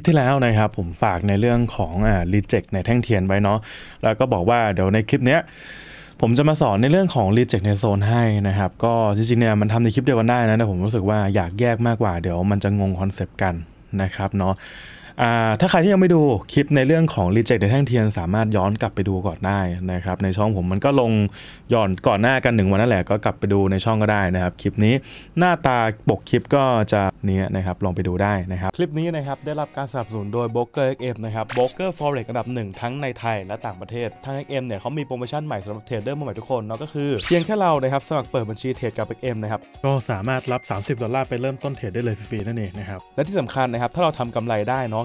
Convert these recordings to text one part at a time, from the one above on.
ิปที่แล้วนะครับผมฝากในเรื่องของอ่ารีเจ็คในแท่งเทียนไว้เนาะแล้วก็บอกว่าเดี๋ยวในคลิปเนี้ยผมจะมาสอนในเรื่องของรีเจ็คในโซนให้นะครับก็จริงๆเนี่ยมันทำในคลิปเดียวกันได้นะแต่ผมรู้สึกว่าอยากแยกมากกว่าเดี๋ยว มันจะงงคอนเซปต์กันนะครับเนาะถ้าใครที่ยังไม่ดูคลิปในเรื่องของรีเจ็คในแท่งเทียน สามารถย้อนกลับไปดูก่อนได้นะครับในช่องผมมันก็ลงย้อนก่อนหน้ากันหนึ่งวันนั่นแหละก็กลับไปดูในช่องก็ได้นะครับ คลิปนี้หน้าตาปกคลิปก็จะเนี้ยนะครับลองไปดูได้นะครับ คลิปนี้นะครับได้รับการสนับสนุนโดย b r o k e r XM นะครับ b r o k e r Forex อระดับหนึ่งทั้งในไทยและต่างประเทศทาง XM เนี่ยเขามีโปรโมชั่นใหม่สำหรับเทรดเดอร์ใหม่ทุกคนเนาะก็คือเพียงแค่เรานะครับสมัครเปิดบัญชีเทรดกับ XM นะครับก็สามารถรับ 30 ดอลลาร์ไปเริ่มต้นเทรดได้เลยฟรีๆนั่นเองนะครับและที่สำคัญนะครับถ้าเราทำกำไรได้เนาะ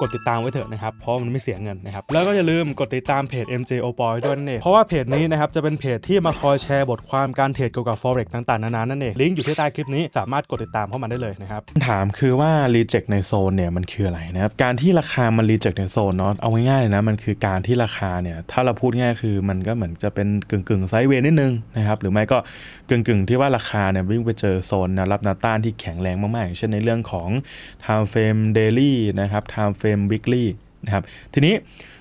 กดติดตามไว้เถอะนะครับ เพราะมันไม่เสียเงินนะครับ แล้วก็อย่าลืมกดติดตามเพจ MJ o p o i ด้วยนั่นเองเพราะว่าเพจนี้นะครับ จะเป็นเพจที่มาคอยแชร์บทความการเทรดเกี่ยวกับ forex ต่างๆ นานานั่นเอง ลิงก์อยู่ที่ใต้คลิปนี้ สามารถกดติดตามเข้ามาได้เลยนะครับคำถามคือว่า reject ในโซนเนี่ยมันคืออะไรนะครับ การที่ราคา มัน reject ในโซนเนาะ เอาง่ายๆเลยนะ มันคือการที่ราคาเนี่ย ถ้าเราพูดง่ายคือ มันก็เหมือนจะเป็นกึ่งๆไซด์เวย์นิดนึงนะครับ หรือไม่ก็กึ่งกึ่งที่ว่าราคาเนี่ยวิ่งไปเจอโซนนะรับนาต้านที่แข็งแรงมาก ๆ อย่างเช่นในเรื่องของ time frame daily นะครับ time frame weekly นะครับ ทีนี้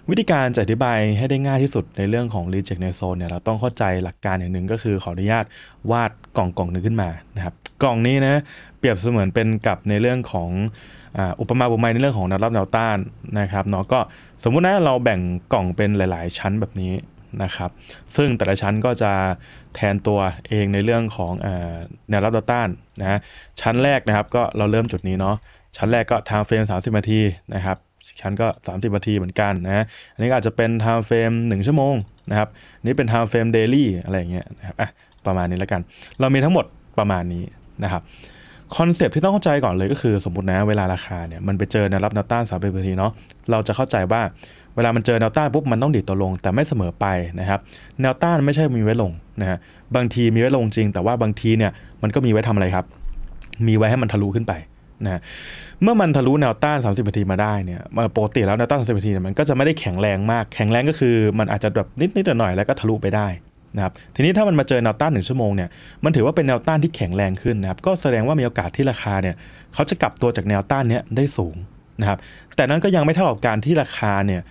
วิธีการจะอธิบายให้ได้ง่ายที่สุดในเรื่องของ reject ในโซนเนี่ยเราต้องเข้าใจหลักการอย่างหนึ่งก็คือขออนุญาตวาดกล่องกล่องหนึ่งขึ้นมา นะครับ กล่องนี้นะเปรียบเสมือนเป็นกับในเรื่องของอุปมาอุปไมยในเรื่องของแนวรับแนวต้านนะครับเนาะก็สมมุตินะเราแบ่งกล่องเป็นหลาย ๆชั้นแบบนี้นะครับ ซึ่งแต่ละชั้นก็จะแทนตัวเองในเรื่องของแนวรับวต้านนะ ชั้นแรกนะครับก็เราเริ่มจุดนี้เนาะ ชั้นแรกก็ทางเฟรม30นาทีนะครับ ชั้นก็ 30นาทีเหมือนกันนะ อันนี้อาจจะเป็นไทม์เฟรม1ชั่วโมงนะครับ นี่เป็นไทม์เฟรมเดลี่อะไรอย่างเงี้ยนะครับอ่ะประมาณนี้แล้วกัน เรามีทั้งหมดประมาณนี้นะครับคอนเซปที่ต้องเข้าใจก่อนเลยก็คือ สมมตินะเวลาราคาเนี่ยมันไปเจอแนวรับแนวต้านสามเป็นทีเนาะเราจะเข้าใจว่า เวลามันเจอแนวต้านปุ๊บมันต้องด่ดตัวลงแต่ไม่เสมอไปนะครับแนวต้านไม่ใช่มีไว้ลงนะฮะบางทีมีไว้ลงจริงแต่ว่าบางทีเนี่ยมันก็มีไว้ทำอะไรครับ มีไว้ให้มันทะลุขึ้นไปนะเมื่อมันทะลุแนวต้าน 30นาทีมาได้เนี่ยปกติแล้วแนวต้าน30นาทีเนี่ยมันก็จะไม่ได้แข็งแรงมาก แข็งแรงก็คือมันอาจจะแบบนิดนิดหน่อยแล้วก็ทะลุไปได้นะครับทีนี้ถ้ามันมาเจอแนวต้าน1ชั่วโมงเนี่ย มันถือว่าเป็นแนวต้านที่แข็งแรงขึ้นนะครับ ก็แสดงว่ามีโอกาสที่ราคาเนี่ยเขาจะกลับตัวจากแนวต้านเนี้ยได้สูงนะครับ แต่นั้นก็ยังไม่เท่ากับการที่ราคาเนี่ย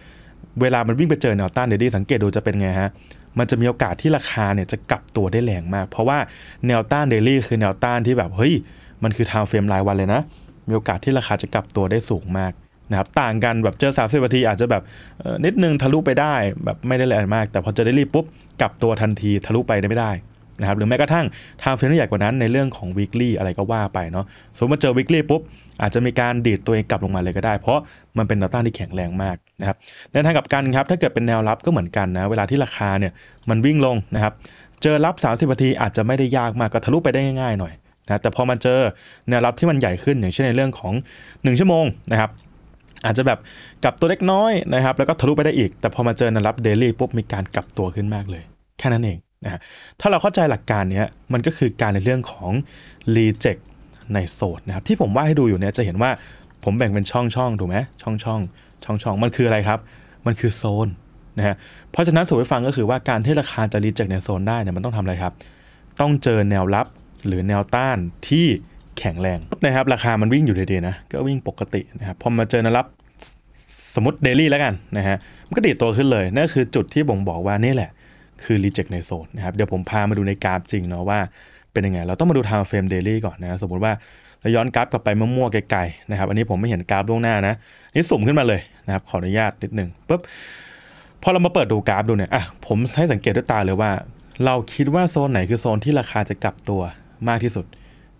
เวลามันวิ่งไปเจอแนวต้านเดี๋ยวดีสังเกตดูจะเป็นไงฮะ มันจะมีโอกาสที่ราคาเนี่ยจะกลับตัวได้แรงมาก เพราะว่าแนวต้านเดลี่คือแนวต้านที่แบบเฮ้ยมันคือทาวเฟรมรายวันเลยนะ มีโอกาสที่ราคาจะกลับตัวได้สูงมากนะครับ ต่างกันแบบเจอ 30นาทีอาจจะแบบนิดนึงทะลุไปได้แบบไม่ได้ละเยมาก แต่พอเจอไดรีบปุ๊บ กลับตัวทันทีทะลุไปได้ไม่ได้นะครับ หรือแม้กระทั่งทางเฟรนด์ใหญ่กว่านั้นในเรื่องของ weekly อะไรก็ว่าไปเนาะสมมติมาเจอ weekly ปุ๊บอาจจะมีการดีดตัวเองกลับลงมาเลยก็ได้ เพราะมันเป็นแนวต้านที่แข็งแรงมากนะครับ ในทางกับกันครับ ถ้าเกิดเป็นแนวรับก็เหมือนกันนะ เวลาที่ราคาเนี่ยมันวิ่งลงนะครับ เจอรับ 30นาทีอาจจะไม่ได้ยากมากก็ทะลุไปได้ง่ายๆหน่อยนะ แต่พอมาเจอแนวรับที่มันใหญ่ขึ้นอย่างเช่นในเรื่องของ1ชั่วโมงนะครับอาจจะแบบกลับตัวเล็กน้อยนะครับ แล้วก็ทะลุไปได้อีก แต่พอมาเจอแนวรับเดลี่ปุ๊บมีการกลับตัวขึ้นมากเลย แค่นั้นเองนะถ้าเราเข้าใจหลักการนี้มันก็คือการในเรื่องของรีเจ็คในโซดนะครับที่ผมว่าให้ดูอยู่เนี่ยจะเห็นว่าผมแบ่งเป็นช่องช่องถูกไหมช่องช่องช่องช่องมันคืออะไรครับ มันคือโซนนะฮะเพราะฉะนั้นสูตรไปฟังก็คือว่าการที่ราคาจะรีเจ็คในโซนได้เนี่ยมันต้องทำอะไรครับต้องเจอแนวรับหรือแนวต้านที่แข็งแรงนะครับราคามันวิ่งอยู่ดีๆนะก็วิ่งปกตินะครับพอมาเจอแนวรับสมมติเดลี่แล้วกันนะฮะ มันก็ดีดตัวขึ้นเลย นั่นคือจุดที่บ่งบอกว่านี่แหละคือ reject ในโซนนะครับเดี๋ยวผมพามาดูในกราฟจริงเนาะว่าเป็นยังไง เราต้องมาดู time frame daily ก่อนนะสมมติว่า เราย้อนกราฟกลับไปมั่วๆไกลๆนะครับอันนี้ผมไม่เห็นกราฟล่วงหน้านะ นี่สุ่มขึ้นมาเลยนะครับขออนุญาตนิดหนึ่งปุ๊บพอเรามาเปิดดูกราฟดูเนี่ยอ่ะผมให้สังเกตด้วยตาเลยว่า เราคิดว่าโซนไหนคือโซนที่ราคาจะกลับตัวมากที่สุด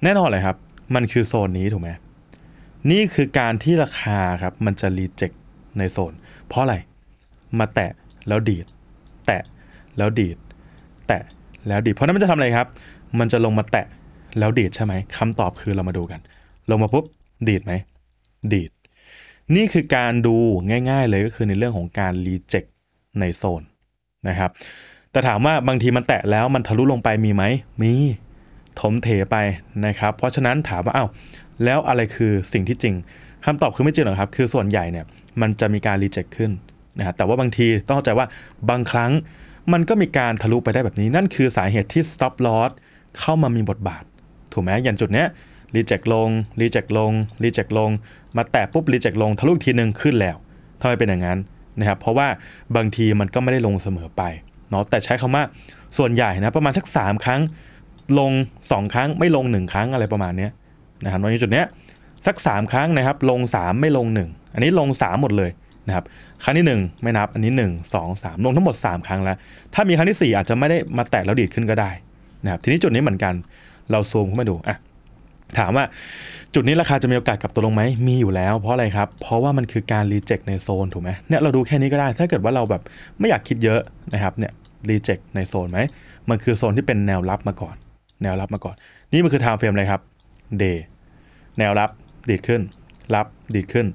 แน่นอนเลยครับมันคือโซนนี้ถูกไหมนี่คือการที่ราคาครับมันจะรีเจ็คในโซนเพราะอะไรมาแตะแล้วดีดแตะแล้วดีด แตะแล้วดีด เพราะนั้นมันจะทำอะไรครับ มันจะลงมาแตะแล้วดีดใช่ไหมคำตอบคือเรามาดูกัน ลงมาปุ๊บดีดไหมดีดนี่คือการดูง่าย ๆ เลยก็คือในเรื่องของการรีเจ็คในโซนนะครับแต่ถามว่าบางทีมันแตะแล้วมันทะลุลงไปมีไหมมีถมเถไปนะครับ เพราะฉะนั้นถามว่าอา้าวแล้วอะไรคือสิ่งที่จริง คำตอบคือไม่จริงหรอครับคือส่วนใหญ่เนี่ยมันจะมีการรีเจ็คขึ้นนะฮะแต่ว่าบางทีต้องเข้าใจว่าบางครั้งมันก็มีการทะลุไปได้แบบนี้ นั่นคือสาเหตุที่ stop loss เข้ามามีบทบาท ถูกไหมอย่างจุดเนี้ยรีเจ็คลง รีเจ็คลง รีเจ็คลง มาแตะปุ๊บรีเจ็คลงทะลุทีหนึ่งขึ้นแล้วทำไมเป็นอย่างนั้นนะครับ เพราะว่าบางทีมันก็ไม่ได้ลงเสมอไปเนาะ แต่ใช้คำว่าส่วนใหญ่นะประมาณสัก3ครั้งลง 2 ครั้งไม่ลง 1 ครั้งอะไรประมาณนี้นะครับในจุดเนี้ยสัก3ครั้งนะครับลง3ไม่ลง 1อันนี้ลง 3 หมดเลยนะครับครั้งที่ 1 ไม่นับอันนี้ 1 2 3 ลงทั้งหมด 3 ครั้งแล้ว ถ้ามีครั้งที่ 4อาจจะไม่ได้มาแตะแล้วดีดขึ้นก็ได้นะครับ ทีนี้จุดนี้เหมือนกันเราซูมเข้ามาดูอ่ะถามว่าจุดนี้ราคาจะมีโอกาสกลับตัวลงไหมมีอยู่แล้ว เพราะอะไรครับเพราะว่ามันคือการรีเจ็คในโซนถูกไหมเนี่ยเราดูแค่นี้ก็ได้ ถ้าเกิดว่าเราแบบไม่อยากคิดเยอะนะครับเนี่ยรีเจ็คในโซนไหมมันคือโซนที่เป็นแนวรับมาก่อน แนวรับมาก่อนนี่มันคือไทม์เฟรมเลยครับเดย์แนวรับดีดขึ้น รับดีดขึ้น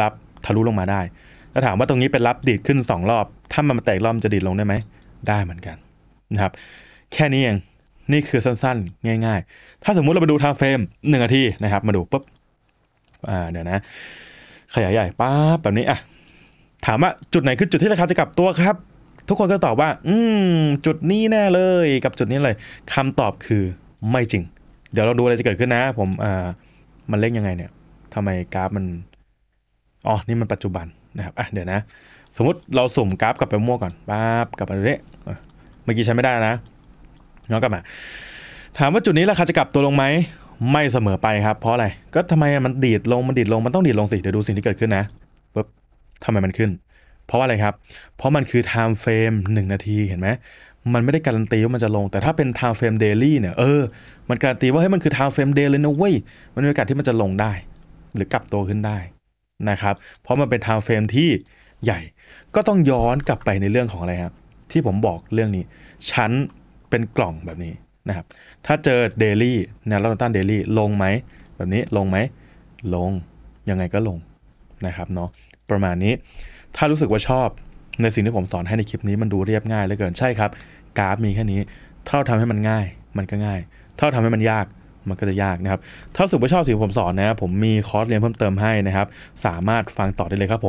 รับทะลุลงมาได้ถ้าถามว่าตรงนี้เป็นรับดีดขึ้น 2 รอบ ถ้ามันมาแตกรอบจะดีดลงได้ไหม ได้เหมือนกันนะครับ แค่นี้เอง นี่คือสั้นๆ ง่ายๆ ถ้าสมมุติเราไปดูทางเฟรม1นาทีนะครับ มาดูปุ๊บอ่าเดี๋ยวนะ ขยายใหญ่ป๊าแบบนี้อ่ะถามว่าจุดไหนคือจุดที่ราคาจะกลับตัวครับ ทุกคนก็ตอบว่า อืมจุดนี้แน่เลย กับจุดนี้เลย คำตอบคือไม่จริง เดี๋ยวเราดูอะไรจะเกิดขึ้นนะ ผมอ่ามันเล่นยังไงเนี่ย ทำไมกราฟมันอ๋อ นี่มันปัจจุบันนะครับอ่ะเดี๋ยวนะ สมมติเราสุ่มกราฟกลับไปมั่วก่อนปั๊บกลับมาเรี่ยเมื่อกี้ใช้ไม่ได้นะย้อนกลับมา ถามว่าจุดนี้ราคาจะกลับตัวลงไหม ไม่เสมอไปครับ เพราะอะไร ก็ทำไมมันดีดลง มันดีดลง มันต้องดีดลงสิ เดี๋ยวดูสิ่งที่เกิดขึ้นนะปุ๊บทำไมมันขึ้น เพราะว่าอะไรครับ เพราะมันคือ time frame 1นาที เห็นไหม มันไม่ได้การันตีว่ามันจะลง แต่ถ้าเป็น time frame daily เนี่ย เออ มันการันตีว่าเฮ้ยมันคือ time frame day เลยนะเว้ย มันมีโอกาสที่มันจะลงได้ หรือกลับตัวขึ้นได้นะครับ เพราะมันเป็นไทม์เฟรมที่ใหญ่ ก็ต้องย้อนกลับไปในเรื่องของอะไรครับ ที่ผมบอกเรื่องนี้ ชั้นเป็นกล่องแบบนี้นะครับ ถ้าเจอเดลี่ แนวรับต้านเดลี่ ลงไหม แบบนี้ลงไหม ลง ยังไงก็ลงนะครับเนาะ ประมาณนี้ ถ้ารู้สึกว่าชอบ ในสิ่งที่ผมสอนให้ในคลิปนี้มันดูเรียบง่ายเหลือเกิน ใช่ครับ กราฟมีแค่นี้ ถ้าเราทำให้มันง่าย มันก็ง่าย ถ้าเราทำให้มันยากมันก็จะยากนะครับถ้าสุขว่ชอบสิ่งผมสอนนะผมมีคอร์สเรียนเพิ่มเติมให้นะครับ สามารถฟังต่อได้เลยครับผม